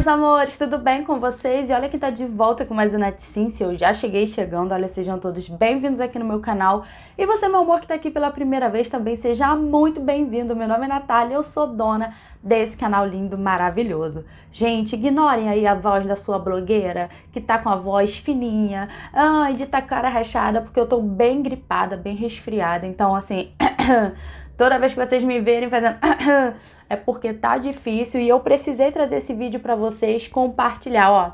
meus amores, tudo bem com vocês? E olha quem tá de volta com mais uma Ciência. Eu já cheguei chegando, olha, sejam todos bem-vindos aqui no meu canal. E você, meu amor, que tá aqui pela primeira vez também, seja muito bem-vindo. Meu nome é Natália, eu sou dona desse canal lindo, maravilhoso. Gente, ignorem aí a voz da sua blogueira, que tá com a voz fininha, ai, de tá cara rachada, porque eu tô bem gripada, bem resfriada. Então, assim, toda vez que vocês me verem fazendo... é porque tá difícil e eu precisei trazer esse vídeo para vocês compartilhar, ó.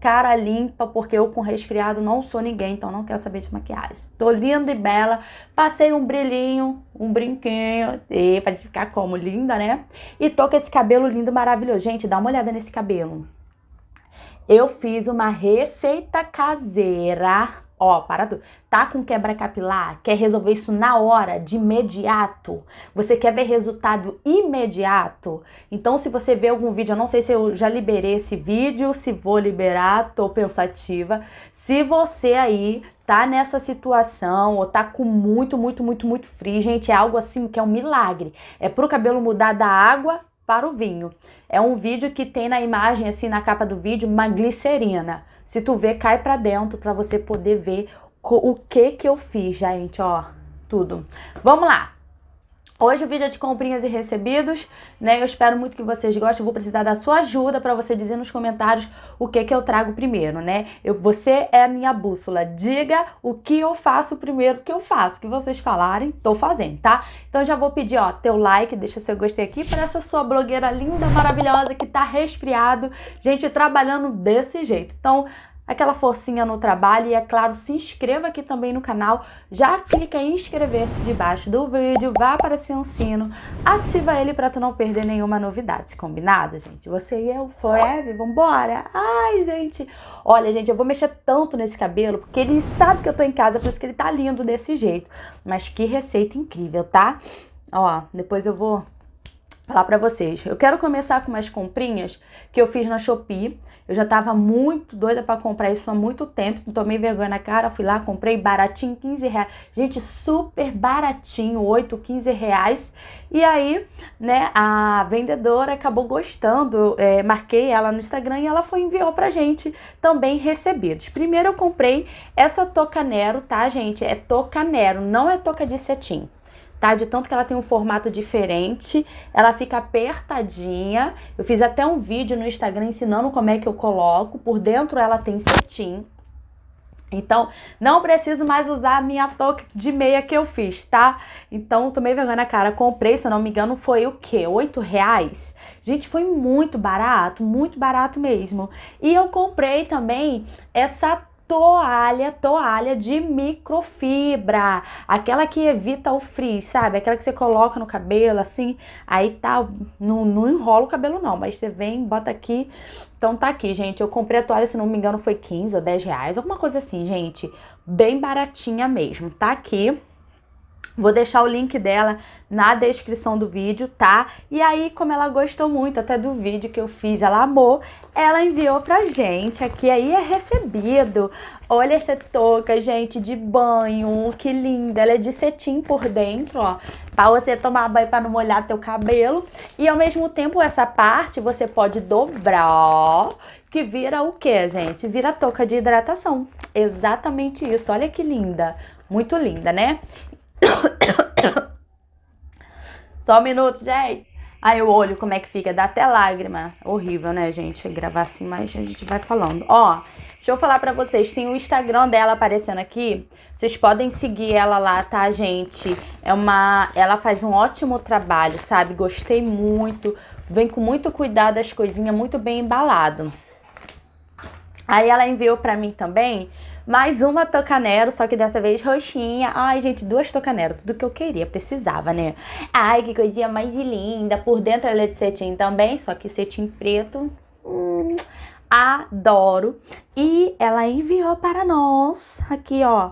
Cara limpa, porque eu com resfriado não sou ninguém, então não quero saber de maquiagem. Tô linda e bela, passei um brilhinho, um brinquinho, e pra ficar como linda, né? E tô com esse cabelo lindo, maravilhoso. Gente, dá uma olhada nesse cabelo. Eu fiz uma receita caseira Ó, para tudo. Tá com quebra capilar? Quer resolver isso na hora, de imediato? Você quer ver resultado imediato? Então, se você vê algum vídeo, eu não sei se eu já liberei esse vídeo, se vou liberar, tô pensativa. Se você aí tá nessa situação ou tá com muito, muito, muito, muito frio, gente, é algo assim que é um milagre. É pro cabelo mudar da água para o vinho. É um vídeo que tem na imagem, assim, na capa do vídeo, uma glicerina. Se tu vê, cai para dentro para você poder ver o que que eu fiz, gente, ó, tudo. Vamos lá. Hoje o vídeo é de comprinhas e recebidos, né? Eu espero muito que vocês gostem. Eu vou precisar da sua ajuda para você dizer nos comentários o que que eu trago primeiro, né? Eu, você é a minha bússola. Diga o que eu faço primeiro que eu faço. que vocês falarem, tô fazendo, tá? Então já vou pedir, ó, teu like, deixa seu gostei aqui para essa sua blogueira linda, maravilhosa que tá resfriado, gente, trabalhando desse jeito. Então, aquela forcinha no trabalho e, é claro, se inscreva aqui também no canal. Já clica em inscrever-se debaixo do vídeo, vá aparecer um sino, ativa ele para tu não perder nenhuma novidade, combinado, gente? Você e eu, forever, vambora! Ai, gente! Olha, gente, eu vou mexer tanto nesse cabelo, porque ele sabe que eu tô em casa, por isso que ele tá lindo desse jeito. Mas que receita incrível, tá? Ó, depois eu vou falar para vocês. Eu quero começar com umas comprinhas que eu fiz na Shopee. Eu já tava muito doida para comprar isso há muito tempo. Não tomei vergonha na cara, fui lá, comprei baratinho, 15 reais. Gente, super baratinho, 8, 15 reais. E aí, né, a vendedora acabou gostando. É, marquei ela no Instagram e ela foi enviou pra gente também recebidos. Primeiro eu comprei essa toca Nero, tá, gente? É toca Nero, não é toca de cetim tá? De tanto que ela tem um formato diferente, ela fica apertadinha. Eu fiz até um vídeo no Instagram ensinando como é que eu coloco. Por dentro ela tem cetim. Então, não preciso mais usar a minha toque de meia que eu fiz, tá? Então, tomei vergonha na cara, comprei, se eu não me engano, foi o quê? Oito reais? Gente, foi muito barato, muito barato mesmo. E eu comprei também essa toalha, toalha de microfibra. Aquela que evita o frizz, sabe? Aquela que você coloca no cabelo, assim, aí tá. Não, não enrola o cabelo, não, mas você vem, bota aqui. Então tá aqui, gente. Eu comprei a toalha, se não me engano, foi 15 ou 10 reais, alguma coisa assim, gente. Bem baratinha mesmo. Tá aqui. Vou deixar o link dela na descrição do vídeo, tá? E aí, como ela gostou muito até do vídeo que eu fiz, ela amou, ela enviou pra gente aqui, aí é recebido. Olha essa touca, gente, de banho, que linda. Ela é de cetim por dentro, ó, pra você tomar banho pra não molhar teu cabelo. E ao mesmo tempo, essa parte você pode dobrar, que vira o que, gente? Vira touca de hidratação. Exatamente isso, olha que linda. Muito linda, né? Só um minuto, gente. Aí o olho, como é que fica? Dá até lágrima. Horrível, né, gente? Gravar assim, mas a gente vai falando. Ó, deixa eu falar pra vocês. Tem o Instagram dela aparecendo aqui. Vocês podem seguir ela lá, tá, gente? É uma... Ela faz um ótimo trabalho, sabe? Gostei muito. Vem com muito cuidado as coisinhas, muito bem embalado. Aí ela enviou pra mim também mais uma tocanero, só que dessa vez roxinha. Ai, gente, duas tocanero, tudo que eu queria, precisava, né? Ai, que coisinha mais linda. Por dentro ela é de cetim também, só que cetim preto. Hum, adoro. E ela enviou para nós, aqui, ó.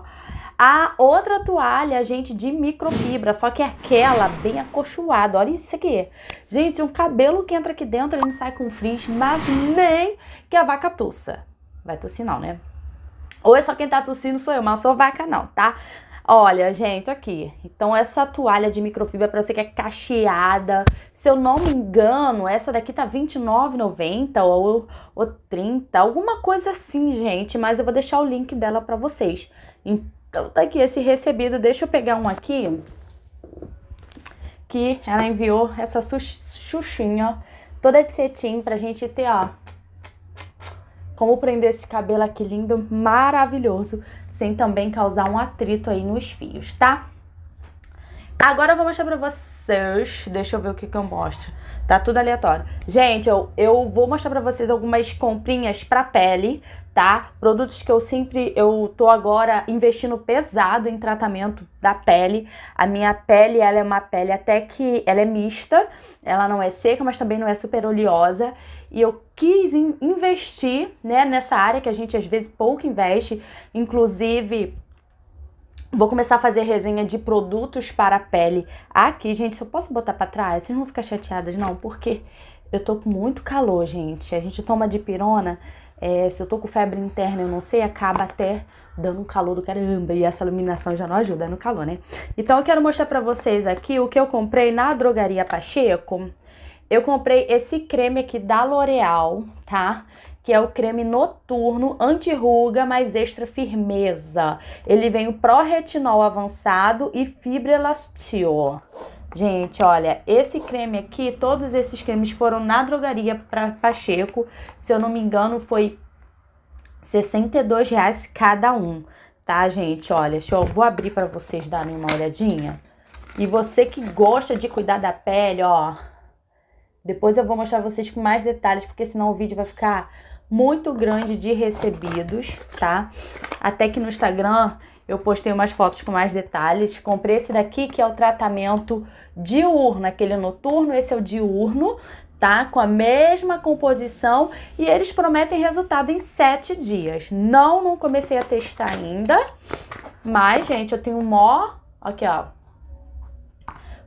A outra toalha, gente, de microfibra, só que é aquela bem acolchoada. Olha isso aqui. Gente, um cabelo que entra aqui dentro, ele não sai com frizz, mas nem que a vaca tussa. Vai tossir não, né? Ou é só quem tá tossindo sou eu, mas eu sou vaca não, tá? Olha, gente, aqui. Então, essa toalha de microfibra para você que é cacheada. Se eu não me engano, essa daqui tá R$29,90 ou, ou 30 alguma coisa assim, gente. Mas eu vou deixar o link dela para vocês. Então, tá aqui esse recebido. Deixa eu pegar um aqui. Que ela enviou essa xuxinha toda de cetim pra gente ter, ó, como prender esse cabelo aqui lindo, maravilhoso, sem também causar um atrito aí nos fios, tá? Agora eu vou mostrar pra vocês search. Deixa eu ver o que, que eu mostro. Tá tudo aleatório. Gente, eu, eu vou mostrar pra vocês algumas comprinhas pra pele, tá? Produtos que eu sempre, eu tô agora investindo pesado em tratamento da pele. A minha pele, ela é uma pele até que, ela é mista. Ela não é seca, mas também não é super oleosa. E eu quis in investir, né, nessa área que a gente às vezes pouco investe. Inclusive Vou começar a fazer resenha de produtos para a pele aqui, gente. Se eu posso botar para trás, vocês não vão ficar chateadas, não, porque eu tô com muito calor, gente. A gente toma de pirona, é, se eu tô com febre interna, eu não sei, acaba até dando um calor do caramba. E essa iluminação já não ajuda no calor, né? Então eu quero mostrar pra vocês aqui o que eu comprei na drogaria Pacheco. Eu comprei esse creme aqui da L'Oreal, tá? que é o creme noturno anti-ruga mais extra firmeza. Ele vem o pró-retinol avançado e fibra fibrelastil. Gente, olha, esse creme aqui, todos esses cremes foram na drogaria para Pacheco. Se eu não me engano, foi R$ reais cada um, tá, gente? Olha, deixa eu vou abrir para vocês darem uma olhadinha. E você que gosta de cuidar da pele, ó, depois eu vou mostrar vocês com mais detalhes, porque senão o vídeo vai ficar muito grande de recebidos, tá? Até que no Instagram eu postei umas fotos com mais detalhes. Comprei esse daqui que é o tratamento diurno, aquele noturno, esse é o diurno, tá? Com a mesma composição e eles prometem resultado em sete dias. Não, não comecei a testar ainda, mas, gente, eu tenho mó, aqui ó,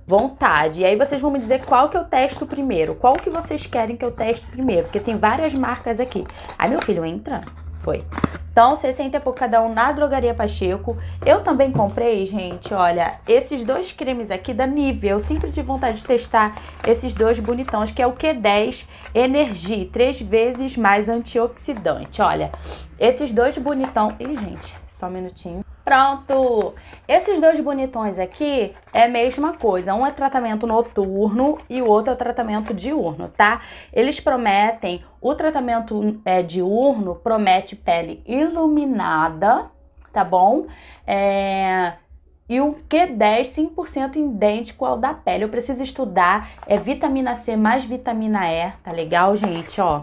Vontade. E aí vocês vão me dizer qual que eu testo primeiro. Qual que vocês querem que eu teste primeiro? Porque tem várias marcas aqui. aí meu filho, entra. Foi. Então, 60 por cada um na Drogaria Pacheco. Eu também comprei, gente, olha, esses dois cremes aqui da Nivea. Eu sempre tive vontade de testar esses dois bonitões, que é o Q10 Energy, três vezes mais antioxidante. Olha, esses dois bonitão... Ih, gente, só um minutinho. Pronto! Esses dois bonitões aqui é a mesma coisa. Um é tratamento noturno e o outro é o tratamento diurno, tá? Eles prometem, o tratamento é, diurno promete pele iluminada, tá bom? É, e o Q10 100% idêntico ao da pele. Eu preciso estudar, é vitamina C mais vitamina E, tá legal, gente? Ó,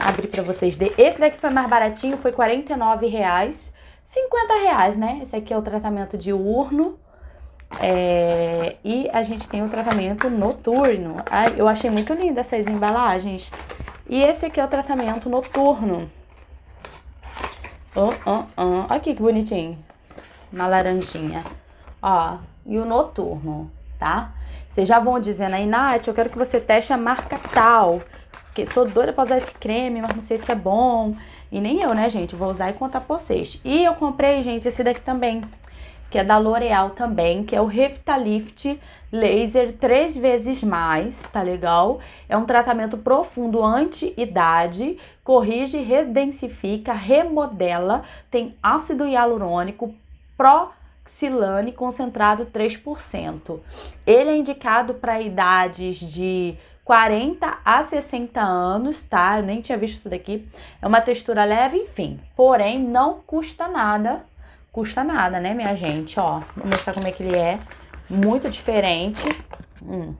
abri pra vocês. Esse daqui foi mais baratinho, foi R$49,00. 50 reais, né? Esse aqui é o tratamento diurno. É, e a gente tem o tratamento noturno. Ai, ah, eu achei muito linda essas embalagens. E esse aqui é o tratamento noturno. Oh, oh, oh. Olha aqui que bonitinho. Na laranjinha. Ó, e o noturno, tá? Vocês já vão dizendo aí, Nath, eu quero que você teste a marca tal. Porque sou doida pra usar esse creme, mas não sei se é bom. E nem eu, né, gente? Vou usar e contar pra vocês. E eu comprei, gente, esse daqui também, que é da L'Oreal também, que é o Revitalift Laser três vezes mais, tá legal? É um tratamento profundo anti-idade, corrige, redensifica, remodela, tem ácido hialurônico, proxilane concentrado 3%. Ele é indicado para idades de 40 a 60 anos, tá? Eu nem tinha visto isso daqui. É uma textura leve, enfim. Porém, não custa nada. Custa nada, né, minha gente? Ó, vou mostrar como é que ele é. Muito diferente. Hum.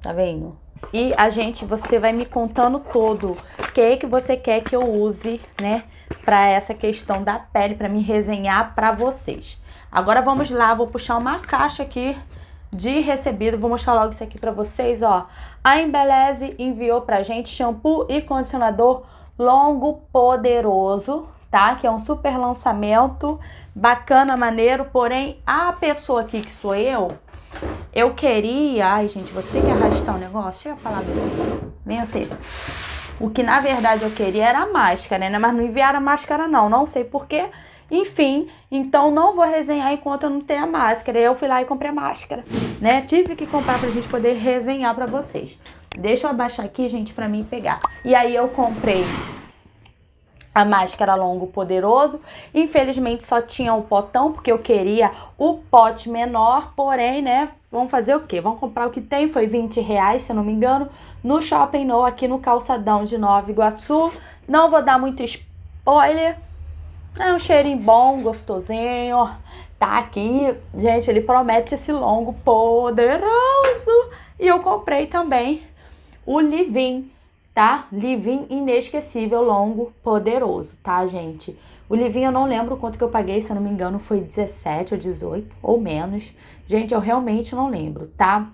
Tá vendo? E a gente, você vai me contando todo o que que você quer que eu use, né? Pra essa questão da pele, pra me resenhar pra vocês. Agora vamos lá, vou puxar uma caixa aqui de recebido. Vou mostrar logo isso aqui para vocês, ó. A Embeleze enviou pra gente shampoo e condicionador longo poderoso, tá? Que é um super lançamento, bacana, maneiro, porém a pessoa aqui que sou eu, eu queria, ai gente, vou ter que arrastar o um negócio, chega a palavra, vem assim. O que na verdade eu queria era a máscara, né? Mas não enviaram a máscara não, não sei porquê. quê enfim, então não vou resenhar enquanto eu não tenho a máscara. Eu fui lá e comprei a máscara, né? Tive que comprar pra gente poder resenhar pra vocês. Deixa eu abaixar aqui, gente, pra mim pegar. E aí eu comprei a máscara longo poderoso. Infelizmente só tinha o um potão, porque eu queria o pote menor, porém, né, vamos fazer o quê? Vamos comprar o que tem, foi 20 reais, se eu não me engano, no Shopping No, aqui no Calçadão de Nova Iguaçu. Não vou dar muito spoiler, é um cheirinho bom, gostosinho. Tá aqui. Gente, ele promete esse longo poderoso. E eu comprei também o Livin, tá? Livin inesquecível, longo, poderoso, tá, gente? O Livin eu não lembro quanto que eu paguei, se eu não me engano, foi 17 ou 18 ou menos. Gente, eu realmente não lembro, tá?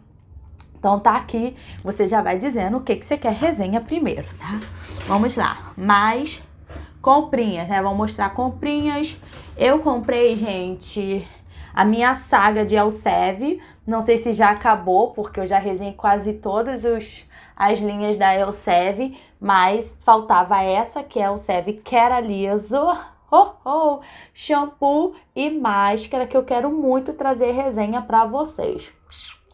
Então tá aqui, você já vai dizendo o que, que você quer resenha primeiro, tá? Vamos lá. Mais comprinhas, né? Vou mostrar comprinhas. Eu comprei, gente, a minha saga de Elsev. Não sei se já acabou, porque eu já resenhei quase todas os, as linhas da Elsev, mas faltava essa que é Elsev Keraliso. Oh, oh, shampoo e máscara que eu quero muito trazer resenha para vocês.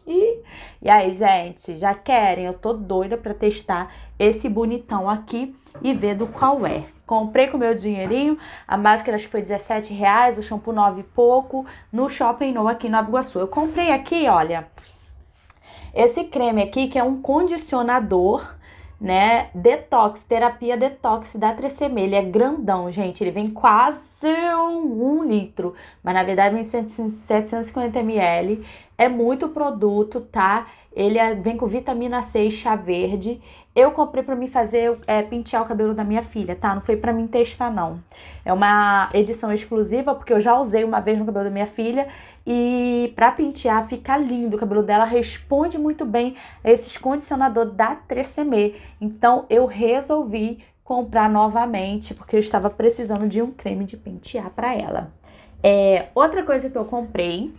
E, e aí, gente, já querem? Eu tô doida pra testar esse bonitão aqui e ver do qual é. Comprei com meu dinheirinho, a máscara acho que foi 17 reais, o shampoo 9 e pouco, no Shopping No aqui no Nova Iguaçu. Eu comprei aqui, olha, esse creme aqui que é um condicionador né? Detox, terapia detox da 3CM. Ele é grandão, gente. Ele vem quase um, um litro, mas na verdade vem 750 ml. É muito produto, tá? Ele é, vem com vitamina C e chá verde. Eu comprei para mim fazer é, pentear o cabelo da minha filha, tá? Não foi para mim testar não. É uma edição exclusiva porque eu já usei uma vez no cabelo da minha filha e para pentear fica lindo. O cabelo dela responde muito bem a esse condicionador da Tresemme. Então eu resolvi comprar novamente porque eu estava precisando de um creme de pentear para ela. É, outra coisa que eu comprei,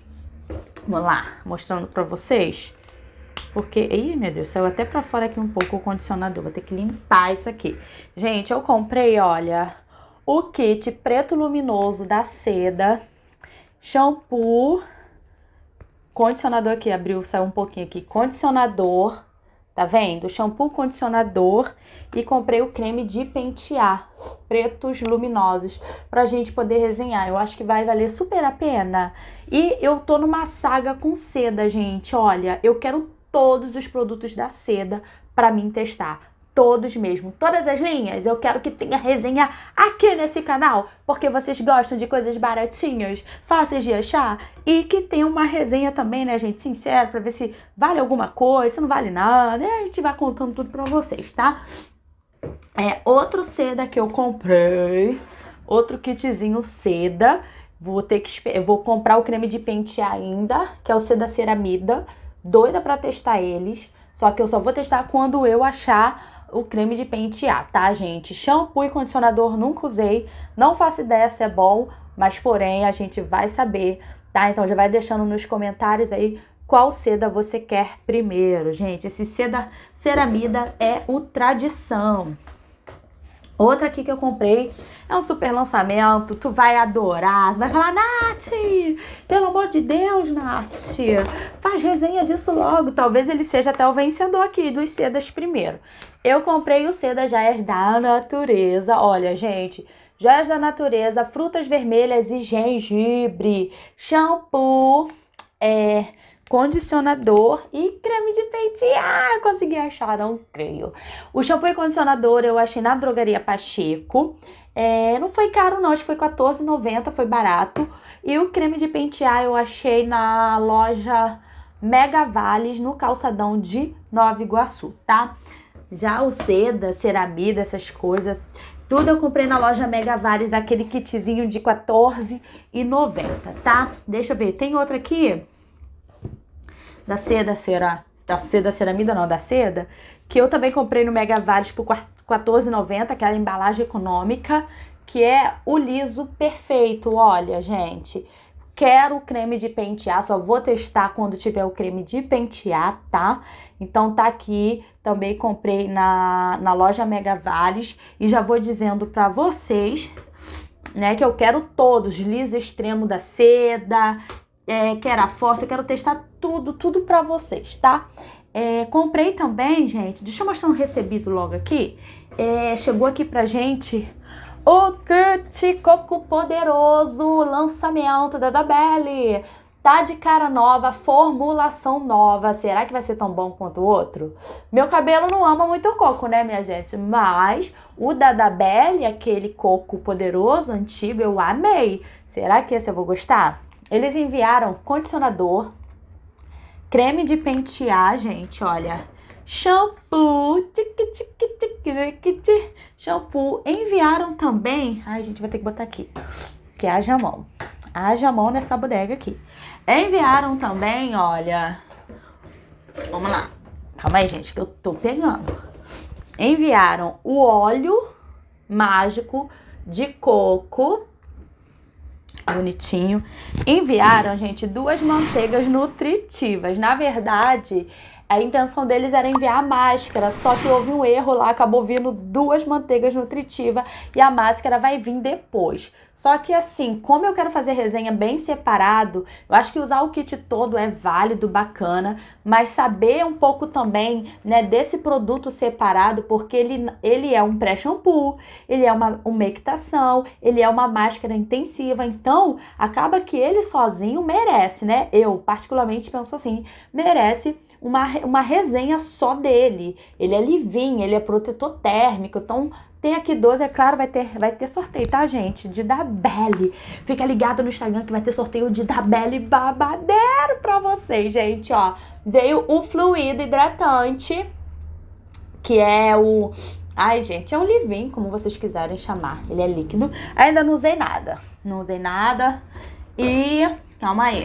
vamos lá, mostrando para vocês porque, ih, meu Deus, saiu até pra fora aqui um pouco o condicionador. Vou ter que limpar isso aqui. Gente, eu comprei, olha, o kit preto luminoso da seda, shampoo, condicionador aqui, abriu, saiu um pouquinho aqui, condicionador, tá vendo? Shampoo, condicionador e comprei o creme de pentear, pretos luminosos, pra gente poder resenhar. Eu acho que vai valer super a pena. E eu tô numa saga com seda, gente, olha, eu quero todos os produtos da seda para mim testar. Todos mesmo, todas as linhas. Eu quero que tenha resenha aqui nesse canal, porque vocês gostam de coisas baratinhas, fáceis de achar e que tenha uma resenha também, né, gente? Sincera, para ver se vale alguma coisa, se não vale nada. E a gente vai contando tudo para vocês, tá? É outro seda que eu comprei, outro kitzinho seda. Vou ter que eu vou comprar o creme de pente ainda, que é o seda ceramida doida para testar eles, só que eu só vou testar quando eu achar o creme de pentear, tá, gente? Shampoo e condicionador nunca usei, não faço ideia se é bom, mas porém a gente vai saber, tá? Então já vai deixando nos comentários aí qual seda você quer primeiro, gente. Esse seda ceramida é o tradição. Outra aqui que eu comprei é um super lançamento, tu vai adorar, vai falar, Nath, pelo amor de Deus, Nath, faz resenha disso logo. Talvez ele seja até o vencedor aqui dos sedas primeiro. Eu comprei o seda Jaias da Natureza, olha, gente, Joias da Natureza, frutas vermelhas e gengibre, shampoo, é, condicionador e creme de pentear. Consegui achar, não creio. O shampoo e condicionador eu achei na drogaria Pacheco. É, não foi caro não, acho que foi R$14,90, foi barato. E o creme de pentear eu achei na loja Mega Vales, no calçadão de Nova Iguaçu, tá? Já o seda, ceramida, essas coisas, tudo eu comprei na loja Mega Vales, aquele kitzinho de R$14,90, tá? Deixa eu ver, tem outra aqui? da seda será da seda ceramida não, da seda, que eu também comprei no Mega Vales por 14,90, aquela é embalagem econômica, que é o liso perfeito. Olha, gente, quero o creme de pentear, só vou testar quando tiver o creme de pentear, tá? Então tá aqui, também comprei na, na loja Mega Vales e já vou dizendo para vocês né? Que eu quero todos, liso extremo da seda, é, quero a força, eu quero testar tudo, tudo para vocês, tá? É, comprei também, gente, deixa eu mostrar um recebido logo aqui. É, chegou aqui pra gente o Kurt Coco Poderoso, lançamento da Dabelli. Tá de cara nova, formulação nova. Será que vai ser tão bom quanto o outro? Meu cabelo não ama muito o coco, né, minha gente? Mas o da Dabelli, aquele coco poderoso, antigo, eu amei. Será que esse eu vou gostar? Eles enviaram condicionador, creme de pentear, gente, olha. Shampoo, tic, tic, tic, tic, shampoo. Enviaram também. Ai, gente, vai ter que botar aqui. Que haja mão. Haja mão nessa bodega aqui. Enviaram também, olha. Vamos lá. Calma aí, gente, que eu tô pegando. Enviaram o óleo mágico de coco bonitinho. Enviaram, gente, duas manteigas nutritivas. Na verdade, a intenção deles era enviar a máscara, só que houve um erro lá, acabou vindo duas manteigas nutritivas e a máscara vai vir depois. Só que assim, como eu quero fazer resenha bem separado, eu acho que usar o kit todo é válido, bacana, mas saber um pouco também, né, desse produto separado, porque ele, ele é um pré-shampoo, ele é uma umectação, ele é uma máscara intensiva, então acaba que ele sozinho merece, né? Eu particularmente penso assim, merece uma, uma resenha só dele. Ele é livinho, ele é protetor térmico, então tem aqui 12, é claro, vai ter, vai ter sorteio, tá, gente? De da Belle. Fica ligado no Instagram que vai ter sorteio de da Belle babadeiro pra vocês, gente, ó. Veio o fluido hidratante, que é o... Ai, gente, é um livinho, como vocês quiserem chamar. Ele é líquido. Ainda não usei nada. Não usei nada. E... Calma aí.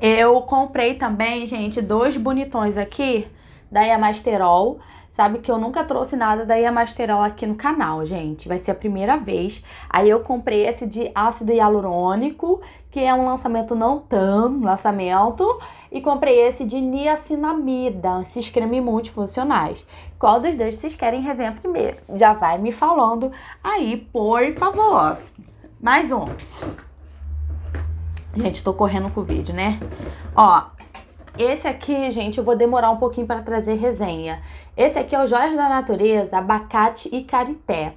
Eu comprei também, gente, dois bonitões aqui da Yamasterol. Sabe que eu nunca trouxe nada da Yamasterol aqui no canal, gente. Vai ser a primeira vez. Aí eu comprei esse de ácido hialurônico, que é um lançamento não tão lançamento. E comprei esse de niacinamida, esses cremes multifuncionais. Qual dos dois vocês querem resenha primeiro? Já vai me falando aí, por favor. Mais um. Gente, tô correndo com o vídeo, né? Ó, esse aqui, gente, eu vou demorar um pouquinho para trazer resenha. Esse aqui é o Joias da Natureza, abacate e carité.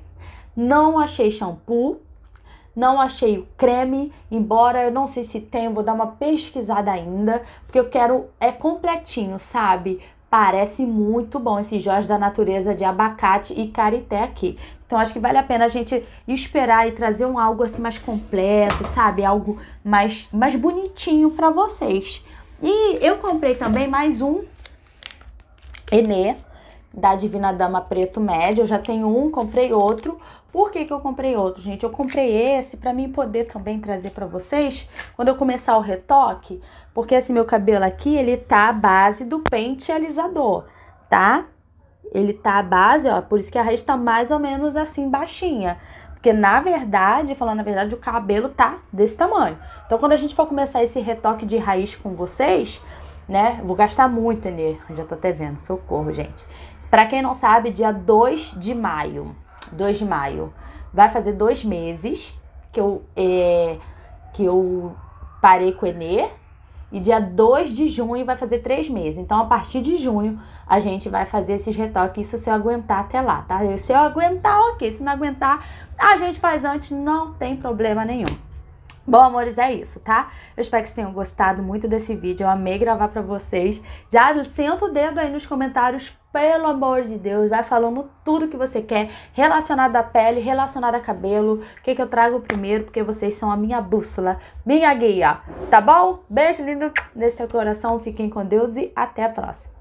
Não achei shampoo, não achei o creme, embora eu não sei se tem, vou dar uma pesquisada ainda, porque eu quero é completinho, sabe? Parece muito bom esse Jorge da natureza de abacate e carité aqui. Então acho que vale a pena a gente esperar e trazer um algo assim mais completo, sabe? Algo mais, mais bonitinho para vocês. E eu comprei também mais um Enê, da Divina Dama Preto Médio. Eu já tenho um, comprei outro. Por que, que eu comprei outro, gente? Eu comprei esse para mim poder também trazer para vocês quando eu começar o retoque, porque esse meu cabelo aqui, ele tá à base do pente alisador, tá? Ele tá à base, ó, por isso que a raiz tá mais ou menos assim, baixinha. Porque, na verdade, falando a verdade, o cabelo tá desse tamanho. Então, quando a gente for começar esse retoque de raiz com vocês, né? Vou gastar muito energia. Já tô até vendo, socorro, gente. Para quem não sabe, dia 2 de maio, 2 de maio, vai fazer dois meses que eu, é, que eu parei com o Enê. E dia 2 de junho vai fazer três meses. Então, a partir de junho, a gente vai fazer esses retoques. Isso se eu aguentar até lá, tá? Se eu aguentar, ok. Se não aguentar, a gente faz antes, não tem problema nenhum. Bom, amores, é isso, tá? Eu espero que vocês tenham gostado muito desse vídeo. Eu amei gravar pra vocês. Já senta o dedo aí nos comentários, pelo amor de Deus. Vai falando tudo que você quer relacionado à pele, relacionado a cabelo. O que, que eu trago primeiro, porque vocês são a minha bússola, minha guia. Tá bom? Beijo lindo nesse seu coração. Fiquem com Deus e até a próxima.